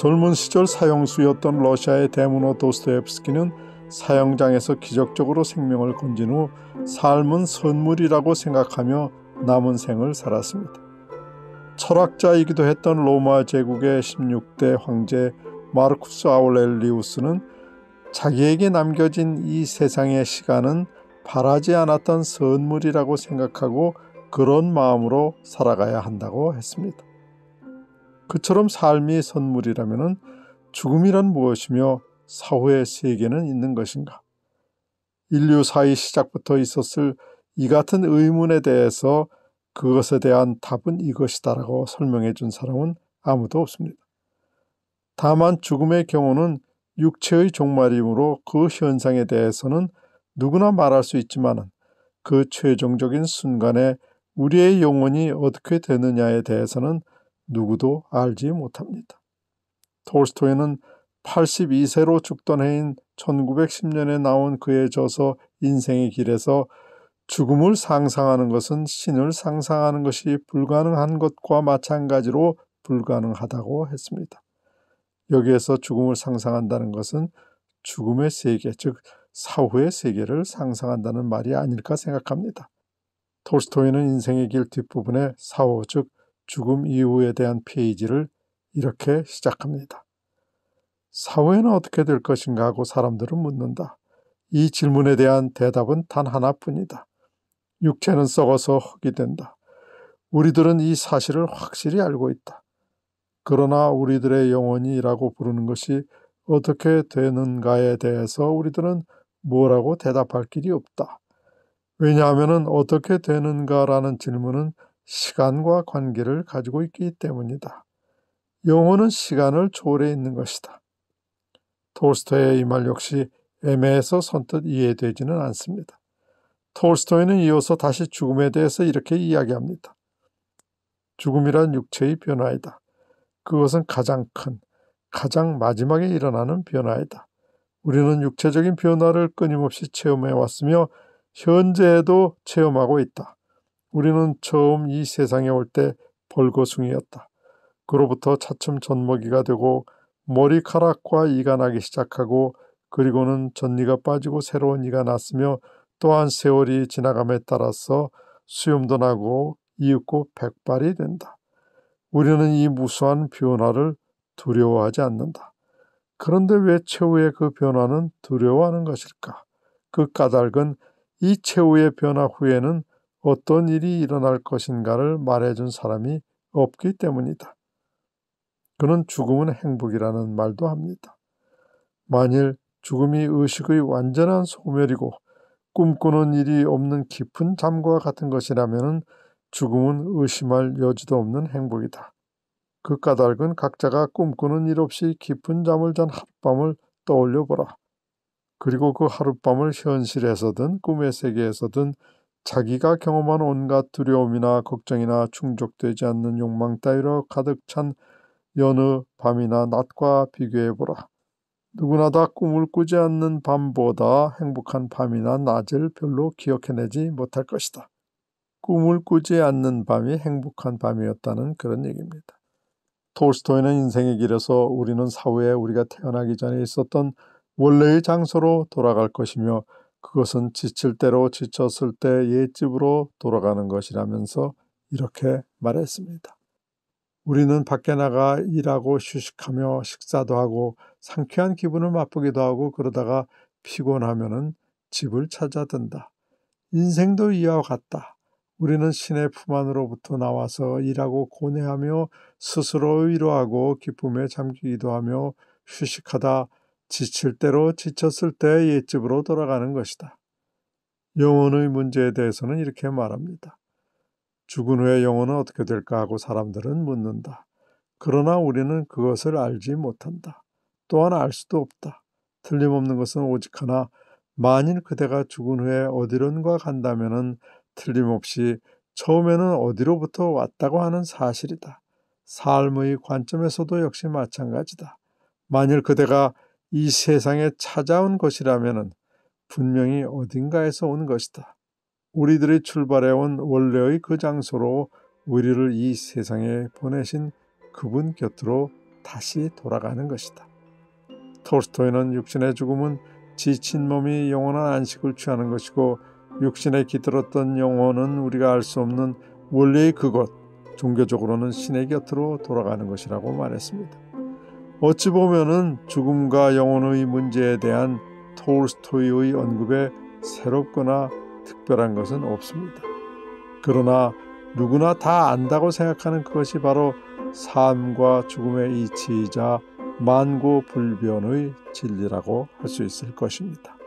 젊은 시절 사형수였던 러시아의 대문호 도스토옙스키는 사형장에서 기적적으로 생명을 건진 후 삶은 선물이라고 생각하며 남은 생을 살았습니다. 철학자이기도 했던 로마 제국의 16대 황제 마르쿠스 아우렐리우스는 자기에게 남겨진 이 세상의 시간은 바라지 않았던 선물이라고 생각하고 그런 마음으로 살아가야 한다고 했습니다. 그처럼 삶이 선물이라면 죽음이란 무엇이며 사후의 세계는 있는 것인가? 인류사이 시작부터 있었을 이 같은 의문에 대해서 그것에 대한 답은 이것이다라고 설명해 준 사람은 아무도 없습니다. 다만 죽음의 경우는 육체의 종말이므로 그 현상에 대해서는 누구나 말할 수 있지만 그 최종적인 순간에 우리의 영혼이 어떻게 되느냐에 대해서는 누구도 알지 못합니다. 톨스토이는 82세로 죽던 해인 1910년에 나온 그의 저서 인생의 길에서 죽음을 상상하는 것은 신을 상상하는 것이 불가능한 것과 마찬가지로 불가능하다고 했습니다. 여기에서 죽음을 상상한다는 것은 죽음의 세계, 즉 사후의 세계를 상상한다는 말이 아닐까 생각합니다. 톨스토이는 인생의 길 뒷부분에 사후, 즉 죽음 이후에 대한 페이지를 이렇게 시작합니다. 사후에는 어떻게 될 것인가 하고 사람들은 묻는다. 이 질문에 대한 대답은 단 하나뿐이다. 육체는 썩어서 흙이 된다. 우리들은 이 사실을 확실히 알고 있다. 그러나 우리들의 영혼이라고 부르는 것이 어떻게 되는가에 대해서 우리들은 뭐라고 대답할 길이 없다. 왜냐하면 어떻게 되는가라는 질문은 시간과 관계를 가지고 있기 때문이다. 영혼은 시간을 조해 있는 것이다. 톨스토의 이이말 역시 애매해서 선뜻 이해되지는 않습니다. 톨스토이는 이어서 다시 죽음에 대해서 이렇게 이야기합니다. 죽음이란 육체의 변화이다. 그것은 가장 큰, 가장 마지막에 일어나는 변화이다. 우리는 육체적인 변화를 끊임없이 체험해 왔으며 현재에도 체험하고 있다. 우리는 처음 이 세상에 올 때 벌거숭이였다. 그로부터 차츰 젖먹이가 되고 머리카락과 이가 나기 시작하고 그리고는 전니가 빠지고 새로운 이가 났으며 또한 세월이 지나감에 따라서 수염도 나고 이윽고 백발이 된다. 우리는 이 무수한 변화를 두려워하지 않는다. 그런데 왜 최후의 그 변화는 두려워하는 것일까? 그 까닭은 이 최후의 변화 후에는 어떤 일이 일어날 것인가를 말해준 사람이 없기 때문이다. 그는 죽음은 행복이라는 말도 합니다. 만일 죽음이 의식의 완전한 소멸이고 꿈꾸는 일이 없는 깊은 잠과 같은 것이라면 죽음은 의심할 여지도 없는 행복이다. 그 까닭은 각자가 꿈꾸는 일 없이 깊은 잠을 잔 하룻밤을 떠올려 보라. 그리고 그 하룻밤을 현실에서든 꿈의 세계에서든 자기가 경험한 온갖 두려움이나 걱정이나 충족되지 않는 욕망 따위로 가득 찬 여느 밤이나 낮과 비교해 보라. 누구나 다 꿈을 꾸지 않는 밤보다 행복한 밤이나 낮을 별로 기억해내지 못할 것이다. 꿈을 꾸지 않는 밤이 행복한 밤이었다는 그런 얘기입니다. 톨스토이는 인생의 길에서 우리는 사후에 우리가 태어나기 전에 있었던 원래의 장소로 돌아갈 것이며 그것은 지칠 대로 지쳤을 때 옛집으로 돌아가는 것이라면서 이렇게 말했습니다. 우리는 밖에 나가 일하고 휴식하며 식사도 하고 상쾌한 기분을 맛보기도 하고 그러다가 피곤하면은 집을 찾아든다. 인생도 이와 같다. 우리는 신의 품 안으로부터 나와서 일하고 고뇌하며 스스로 위로하고 기쁨에 잠기기도 하며 휴식하다 지칠 대로 지쳤을 때 옛집으로 돌아가는 것이다. 영혼의 문제에 대해서는 이렇게 말합니다. 죽은 후에 영혼은 어떻게 될까 하고 사람들은 묻는다. 그러나 우리는 그것을 알지 못한다. 또한 알 수도 없다. 틀림없는 것은 오직 하나, 만일 그대가 죽은 후에 어디론가 간다면은 틀림없이 처음에는 어디로부터 왔다고 하는 사실이다. 삶의 관점에서도 역시 마찬가지다. 만일 그대가 이 세상에 찾아온 것이라면 분명히 어딘가에서 온 것이다. 우리들이 출발해온 원래의 그 장소로 우리를 이 세상에 보내신 그분 곁으로 다시 돌아가는 것이다. 톨스토이는 육신의 죽음은 지친 몸이 영원한 안식을 취하는 것이고 육신에 깃들었던 영혼은 우리가 알 수 없는 원래의 그곳 종교적으로는 신의 곁으로 돌아가는 것이라고 말했습니다. 어찌 보면은 죽음과 영혼의 문제에 대한 톨스토이의 언급에 새롭거나 특별한 것은 없습니다. 그러나 누구나 다 안다고 생각하는 그것이 바로 삶과 죽음의 이치이자 만고 불변의 진리라고 할 수 있을 것입니다.